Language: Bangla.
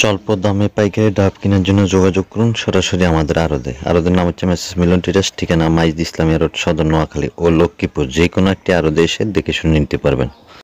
স্বল্প দামে পাইকারি ডাব কেনার জন্য যোগাযোগ করুন সরাসরি আমাদের আরদে আরদের নাম হচ্ছে মেসেস মিলন টিটাস ঠিকানা মাইজ ইসলামিয়া রোড সদর নোয়াখালী ও লক্ষ্মীপুর যে কোনো একটি আরদে এসে দেখে শুনে নিতে পারবেন